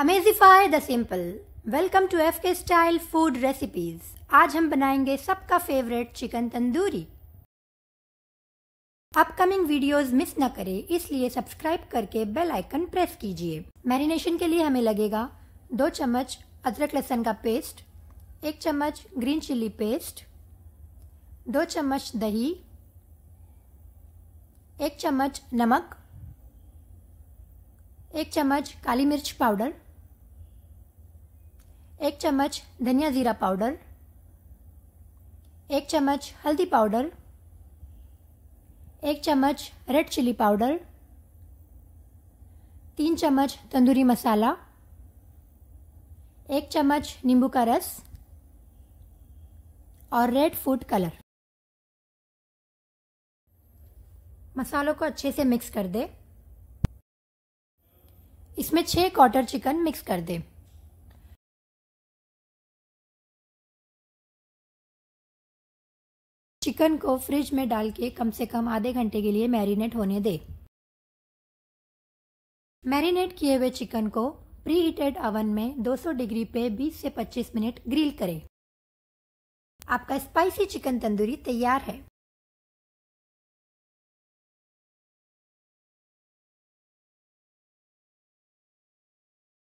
अमेजिफाई the simple welcome to F K style food recipes आज हम बनाएंगे सबका favourite chicken tandoori upcoming videos miss न करें इसलिए सब्सक्राइब करके बेल आइकन प्रेस कीजिए मैरिनेशन के लिए हमें लगेगा दो चम्मच अदरक लहसन का पेस्ट एक चम्मच ग्रीन चिल्ली पेस्ट दो चम्मच दही एक चम्मच नमक एक चम्मच काली मिर्च पाउडर एक चम्मच धनिया ज़ीरा पाउडर एक चम्मच हल्दी पाउडर एक चम्मच रेड चिली पाउडर तीन चम्मच तंदूरी मसाला एक चम्मच नींबू का रस और रेड फूड कलर मसालों को अच्छे से मिक्स कर दे इसमें छः क्वार्टर चिकन मिक्स कर दें चिकन को फ्रिज में डाल के कम से कम आधे घंटे के लिए मैरिनेट होने दें मैरिनेट किए हुए चिकन को प्री हीटेड ओवन में 200 डिग्री पे 20 से 25 मिनट ग्रिल करें आपका स्पाइसी चिकन तंदूरी तैयार है